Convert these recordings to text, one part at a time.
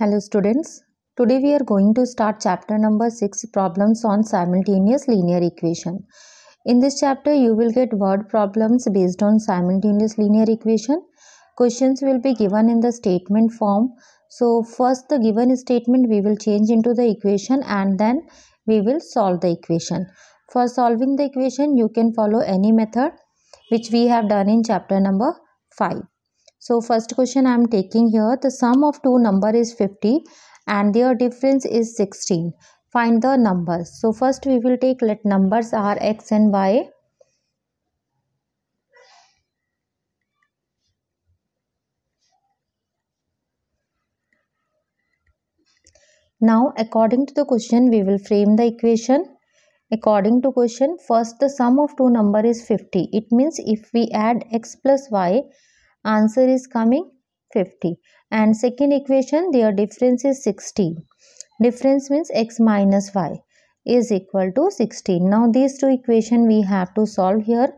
Hello students. Today we are going to start chapter number 6 problems on simultaneous linear equation. In this chapter you will get word problems based on simultaneous linear equation. Questions will be given in the statement form. So first the given statement we will change into the equation and then we will solve the equation. For solving the equation you can follow any method which we have done in chapter number 5. So first question I am taking here the sum of two number is 50 and their difference is 16. Find the numbers. So first we will take let numbers are x and y. Now according to the question we will frame the equation. According to question first the sum of two number is 50. It means if we add x plus y Answer is coming 50. And second equation, their difference is 60. Difference means x minus y is equal to 16. Now these two equation we have to solve here.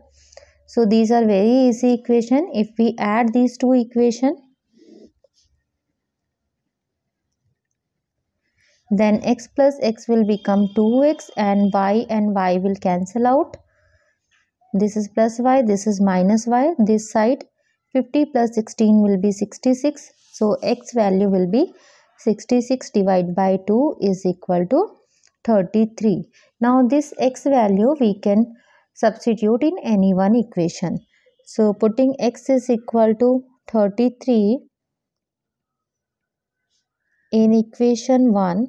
So these are very easy equation. If we add these two equation, then x plus x will become 2x and y and y will cancel out. This is plus y, this is minus y. This side 50 plus 16 will be 66. So x value will be 66 divided by 2 is equal to 33. Now this x value we can substitute in any one equation. So putting x is equal to 33 in equation 1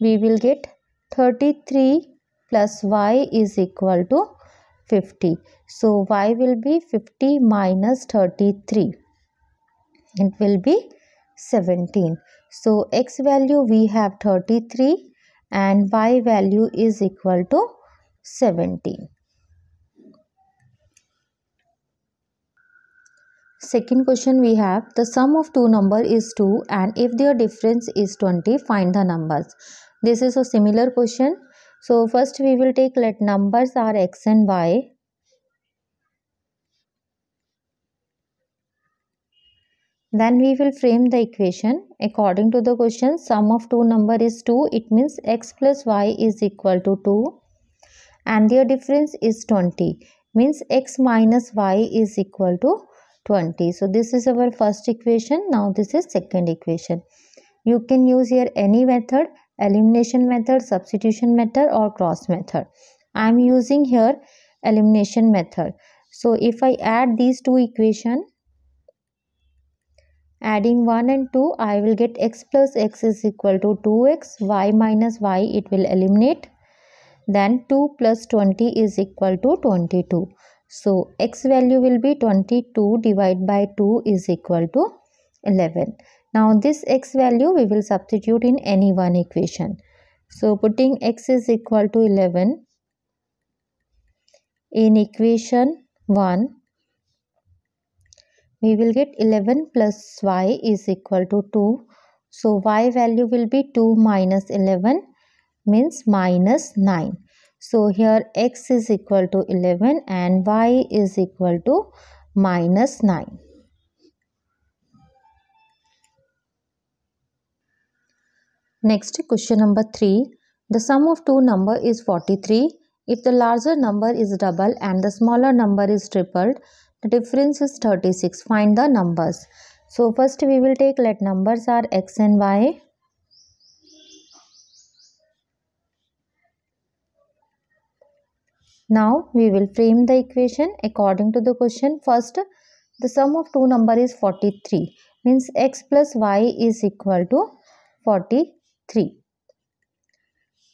we will get 33 plus y is equal to 50. So y will be 50 minus 33. It will be 17. So x value we have 33 and y value is equal to 17. Second question we have the sum of two number is 2 and if their difference is 20 find the numbers. This is a similar question so first we will take let numbers are x and y. Then we will frame the equation. According to the question, sum of two number is 2. It means x plus y is equal to 2. And their difference is 20. Means x minus y is equal to 20. So this is our first equation. Now this is second equation. You can use here any method elimination method substitution method or cross method i am using here elimination method so if i add these two equation adding 1 and 2 i will get x plus x is equal to 2x y minus y it will eliminate then 2 plus 20 is equal to 22 so x value will be 22 divided by 2 is equal to 11 now this x value we will substitute in any one equation. So putting x is equal to 11 in equation 1 we will get 11 plus y is equal to 2. So y value will be 2 minus 11 means minus 9. So here x is equal to 11 and y is equal to minus 9. Next question number 3. The sum of two number is 43. If the larger number is double and the smaller number is tripled, the difference is 36. Find the numbers. So first we will take let numbers are x and y. Now we will frame the equation according to the question. First the sum of two number is 43 means x plus y is equal to 43. 3.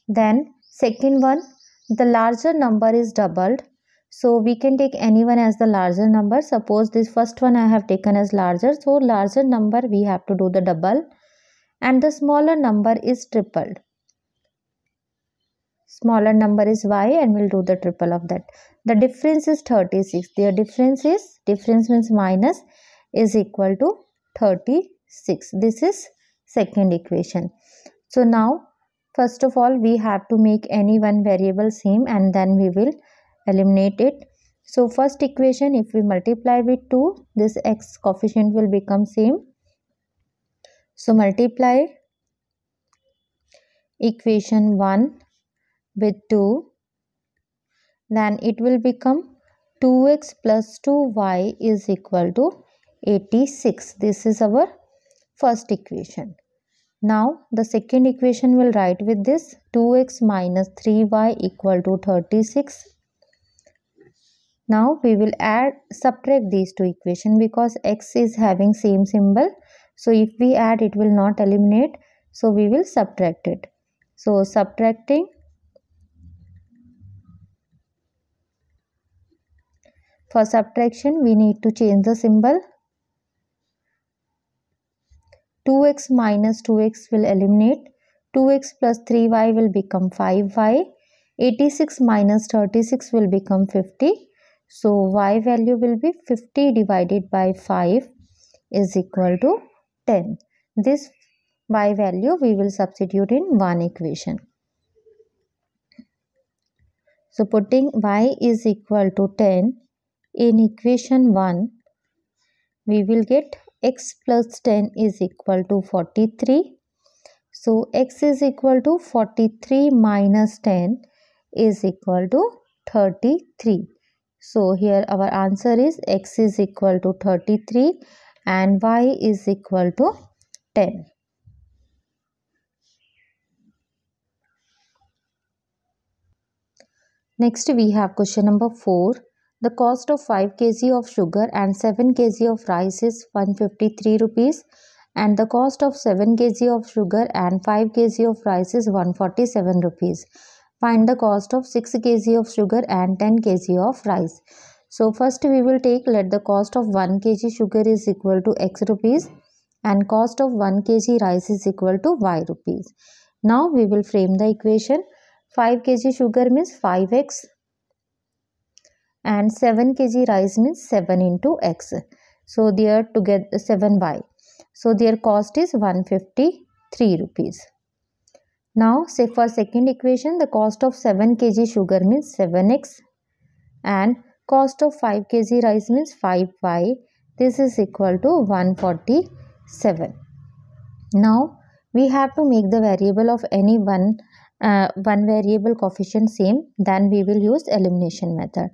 Then second one, the larger number is doubled. So we can take anyone as the larger number. Suppose this first one I have taken as larger. So larger number we have to do the double and the smaller number is tripled. Smaller number is y and we'll do the triple of that. The difference is 36. Their difference is, difference means minus is equal to 36. This is second equation so now first of all we have to make any one variable same and then we will eliminate it so first equation if we multiply with 2 this x coefficient will become same so multiply equation 1 with 2 then it will become 2x plus 2y is equal to 86 this is our first equation now the second equation will write with this 2x minus 3y equal to 36. Now we will add subtract these two equations because x is having same symbol. So if we add it will not eliminate. So we will subtract it. So subtracting for subtraction we need to change the symbol 2x minus 2x will eliminate. 2x plus 3y will become 5y. 86 minus 36 will become 50. So y value will be 50 divided by 5 is equal to 10. This y value we will substitute in one equation. So putting y is equal to 10 in equation 1 we will get x plus 10 is equal to 43. So, x is equal to 43 minus 10 is equal to 33. So, here our answer is x is equal to 33 and y is equal to 10. Next we have question number 4. The cost of 5 kg of sugar and 7 kg of rice is 153 rupees and the cost of 7 kg of sugar and 5 kg of rice is 147 rupees. Find the cost of 6 kg of sugar and 10 kg of rice. So first we will take let the cost of 1 kg sugar is equal to x rupees and cost of 1 kg rice is equal to y rupees. Now we will frame the equation. 5 kg sugar means 5x and 7 kg rice means 7 into x so they are together 7y so their cost is 153 rupees now say for second equation the cost of 7 kg sugar means 7x and cost of 5 kg rice means 5y this is equal to 147 now we have to make the variable of any one uh, one variable coefficient same then we will use elimination method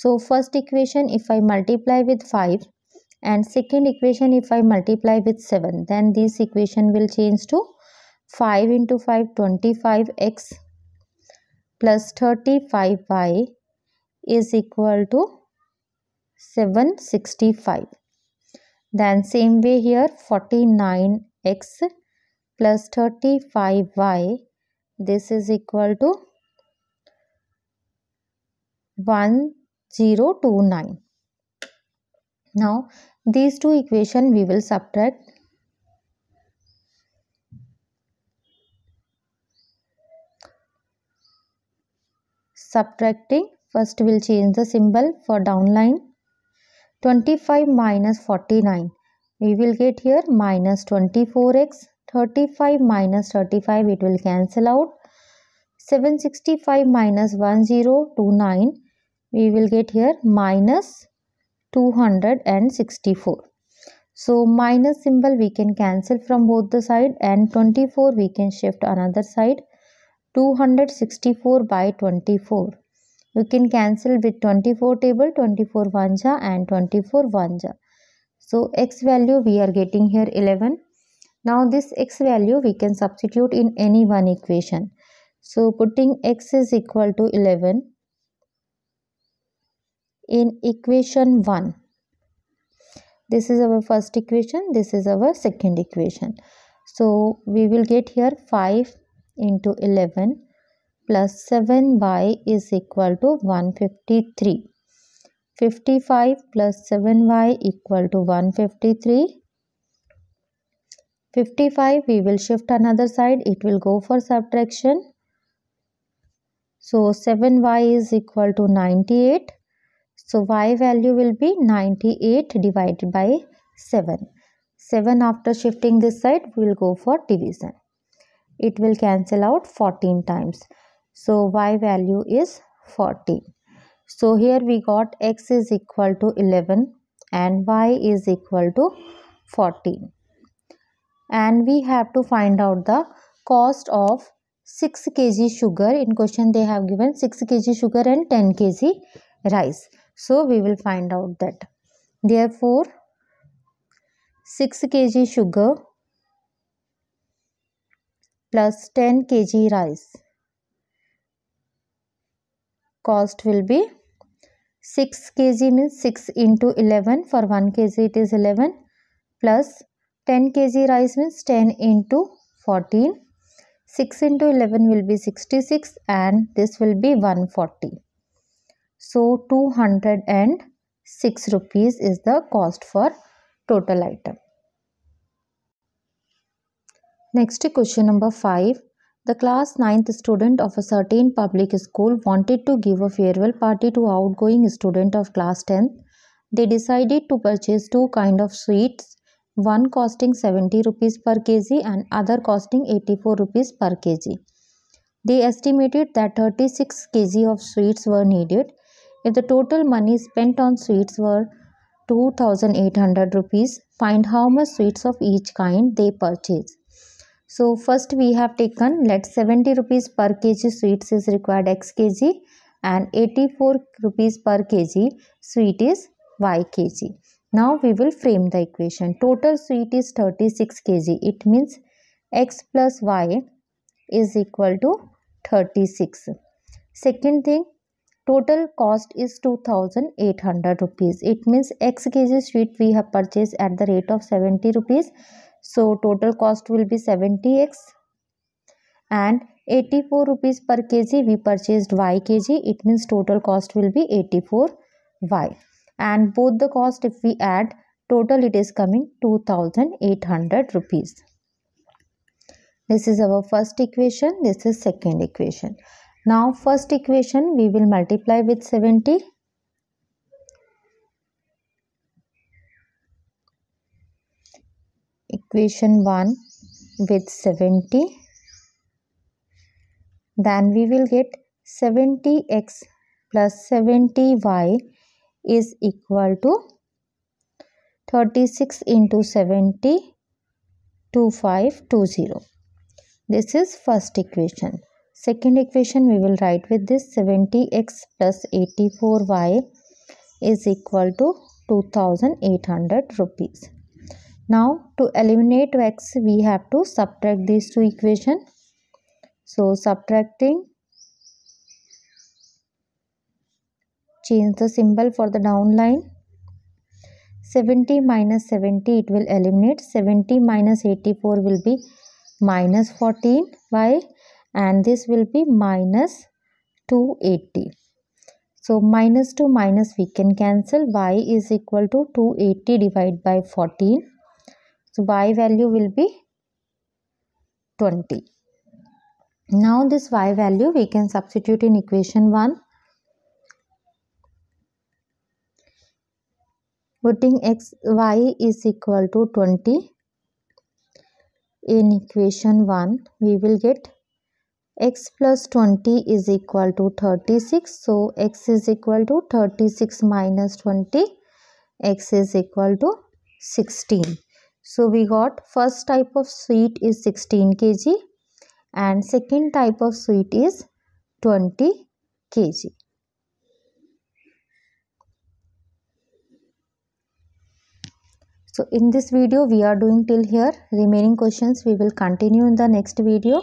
so first equation if I multiply with 5 and second equation if I multiply with 7 then this equation will change to 5 into 5 25x plus 35y is equal to 765 then same way here 49x plus 35y this is equal to 1 Zero two nine. Now these two equation we will subtract subtracting first we'll change the symbol for downline 25 minus 49 we will get here minus 24x 35 minus 35 it will cancel out 765 minus 1029 we will get here minus 264 so minus symbol we can cancel from both the side and 24 we can shift another side 264 by 24 you can cancel with 24 table 24 vanja and 24 vanja so x value we are getting here 11 now this x value we can substitute in any one equation so putting x is equal to 11 in equation 1 this is our first equation this is our second equation so we will get here 5 into 11 plus 7y is equal to 153 55 plus 7y equal to 153 55 we will shift another side it will go for subtraction so 7y is equal to 98 so y value will be 98 divided by 7. 7 after shifting this side we will go for division. It will cancel out 14 times. So y value is 14. So here we got x is equal to 11 and y is equal to 14. And we have to find out the cost of 6 kg sugar. In question they have given 6 kg sugar and 10 kg rice. So we will find out that. Therefore, 6 kg sugar plus 10 kg rice. Cost will be 6 kg means 6 into 11 for 1 kg it is 11 plus 10 kg rice means 10 into 14. 6 into 11 will be 66 and this will be 140. So 206 rupees is the cost for total item. Next question number 5. The class 9th student of a certain public school wanted to give a farewell party to outgoing student of class ten. They decided to purchase two kind of sweets, one costing 70 rupees per kg and other costing 84 rupees per kg. They estimated that 36 kg of sweets were needed. If the total money spent on sweets were 2800 rupees, find how much sweets of each kind they purchase. So first we have taken let 70 rupees per kg sweets is required x kg and 84 rupees per kg sweet is y kg. Now we will frame the equation. Total sweet is 36 kg. It means x plus y is equal to 36. Second thing total cost is 2800 rupees it means x kg sweet we have purchased at the rate of 70 rupees so total cost will be 70x and 84 rupees per kg we purchased y kg it means total cost will be 84 y and both the cost if we add total it is coming 2800 rupees this is our first equation this is second equation now first equation we will multiply with 70. Equation 1 with 70. Then we will get 70x plus 70y is equal to 36 into 70 2520. This is first equation. Second equation we will write with this 70x plus 84y is equal to 2800 rupees. Now to eliminate x we have to subtract these two equation. So subtracting change the symbol for the down line 70 minus 70 it will eliminate 70 minus 84 will be minus 14 by and this will be minus 280 so minus 2 minus we can cancel y is equal to 280 divided by 14 so y value will be 20 now this y value we can substitute in equation 1 putting x y is equal to 20 in equation 1 we will get x plus 20 is equal to 36. So, x is equal to 36 minus 20. x is equal to 16. So, we got first type of sweet is 16 kg and second type of sweet is 20 kg. So, in this video we are doing till here. Remaining questions we will continue in the next video.